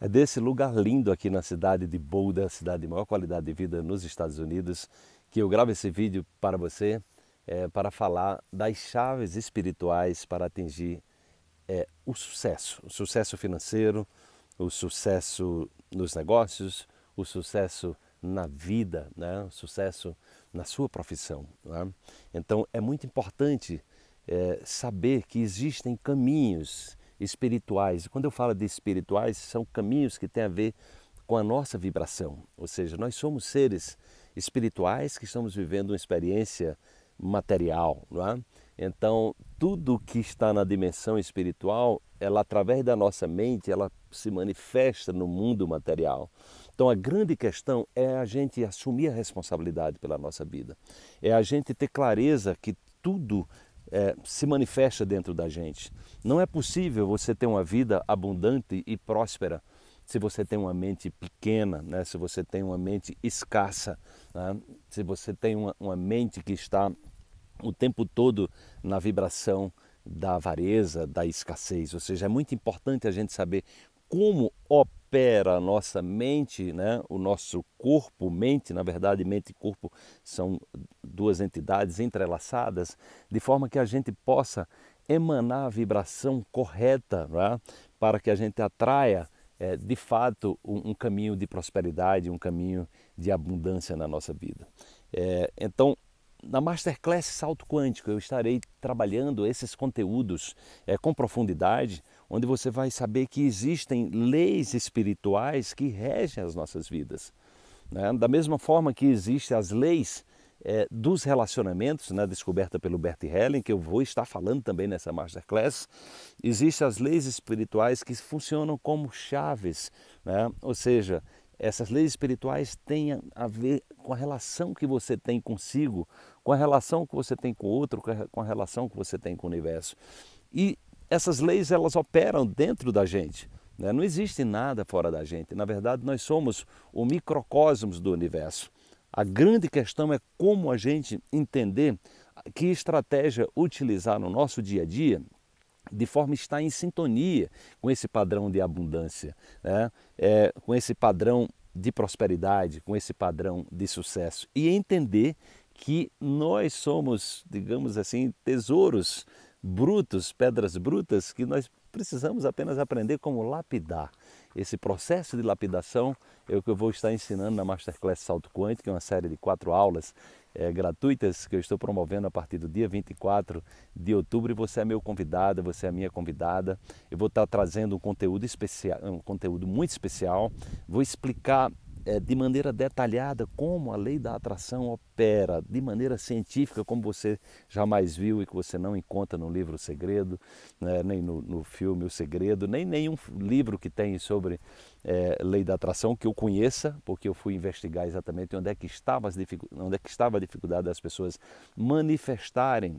é desse lugar lindo aqui na cidade de Boulder, cidade de maior qualidade de vida nos Estados Unidos, que eu gravo esse vídeo para você, é, para falar das chaves espirituais para atingir é, o sucesso, o sucesso financeiro, o sucesso nos negócios, o sucesso na vida, né? o sucesso na sua profissão. Né? Então é muito importante é, saber que existem caminhos espirituais. Quando eu falo de espirituais, são caminhos que têm a ver com a nossa vibração, ou seja, nós somos seres espirituais que estamos vivendo uma experiência material, não é? Então, tudo que está na dimensão espiritual, ela através da nossa mente, ela se manifesta no mundo material. Então, a grande questão é a gente assumir a responsabilidade pela nossa vida. É a gente ter clareza que tudo é, se manifesta dentro da gente. Não é possível você ter uma vida abundante e próspera se você tem uma mente pequena, né? se você tem uma mente escassa, né? se você tem uma, uma mente que está o tempo todo na vibração da avareza, da escassez. Ou seja, é muito importante a gente saber como opera a nossa mente, né? o nosso corpo, mente, na verdade, mente e corpo são duas entidades entrelaçadas, de forma que a gente possa emanar a vibração correta né? para que a gente atraia é, de fato um, um, caminho de prosperidade, um caminho de abundância na nossa vida. É, então, na Masterclass Salto Quântico, eu estarei trabalhando esses conteúdos é, com profundidade onde você vai saber que existem leis espirituais que regem as nossas vidas. Né? Da mesma forma que existem as leis é, dos relacionamentos, né, descoberta pelo Bert Helling, que eu vou estar falando também nessa masterclass, existem as leis espirituais que funcionam como chaves, né? ou seja, essas leis espirituais têm a ver com a relação que você tem consigo, com a relação que você tem com o outro, com a relação que você tem com o universo. E essas leis elas operam dentro da gente. Né? Não existe nada fora da gente. Na verdade, nós somos o microcosmos do universo. A grande questão é como a gente entender que estratégia utilizar no nosso dia a dia de forma a estar em sintonia com esse padrão de abundância, né? É, com esse padrão de prosperidade, com esse padrão de sucesso e entender que nós somos, digamos assim, tesouros brutos, pedras brutas, que nós precisamos apenas aprender como lapidar. Esse processo de lapidação é o que eu vou estar ensinando na Masterclass Salto Quântico, que é uma série de quatro aulas é, gratuitas que eu estou promovendo a partir do dia 24 de outubro. E você é meu convidado, você é minha convidada. Eu vou estar trazendo um conteúdo especial, um conteúdo muito especial. Vou explicar é, de maneira detalhada como a lei da atração opera, de maneira científica, como você jamais viu e que você não encontra no livro O Segredo, né, nem no, no, filme O Segredo, nem nenhum livro que tem sobre é, lei da atração que eu conheça, porque eu fui investigar exatamente onde é que estava, as dificu onde é que estava a dificuldade das pessoas manifestarem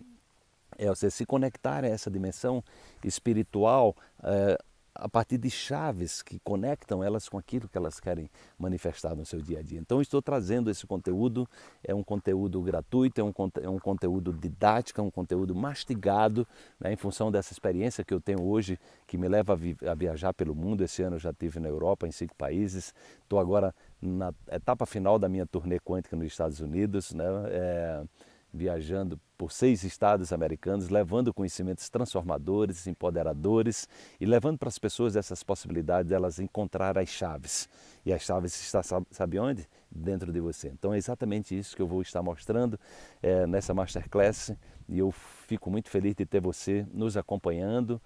é, ou seja, se conectarem a essa dimensão espiritual é, a partir de chaves que conectam elas com aquilo que elas querem manifestar no seu dia a dia. Então, estou trazendo esse conteúdo, é um conteúdo gratuito, é um, é um conteúdo didático, é um conteúdo mastigado, né, em função dessa experiência que eu tenho hoje, que me leva a, vi a viajar pelo mundo. Esse ano eu já tive na Europa, em cinco países, estou agora na etapa final da minha turnê quântica nos Estados Unidos. Né, é viajando por seis estados americanos, levando conhecimentos transformadores, empoderadores e levando para as pessoas essas possibilidades delas de encontrar as chaves. E as chaves está sabe onde? Dentro de você. Então é exatamente isso que eu vou estar mostrando é, nessa masterclass e eu fico muito feliz de ter você nos acompanhando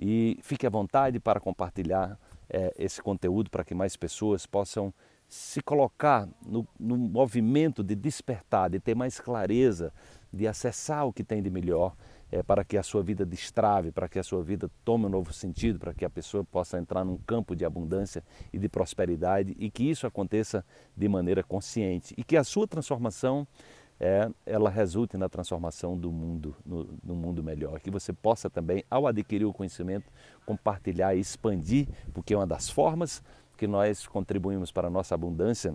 e fique à vontade para compartilhar é, esse conteúdo para que mais pessoas possam se colocar no, no movimento de despertar, de ter mais clareza, de acessar o que tem de melhor, é, para que a sua vida destrave, para que a sua vida tome um novo sentido, para que a pessoa possa entrar num campo de abundância e de prosperidade e que isso aconteça de maneira consciente e que a sua transformação é, ela resulte na transformação do mundo, no, no mundo melhor. Que você possa também, ao adquirir o conhecimento, compartilhar e expandir, porque é uma das formas que nós contribuímos para a nossa abundância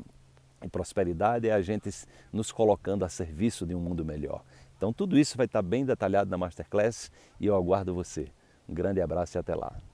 e prosperidade é a gente nos colocando a serviço de um mundo melhor. Então, tudo isso vai estar bem detalhado na Masterclass e eu aguardo você. Um grande abraço e até lá.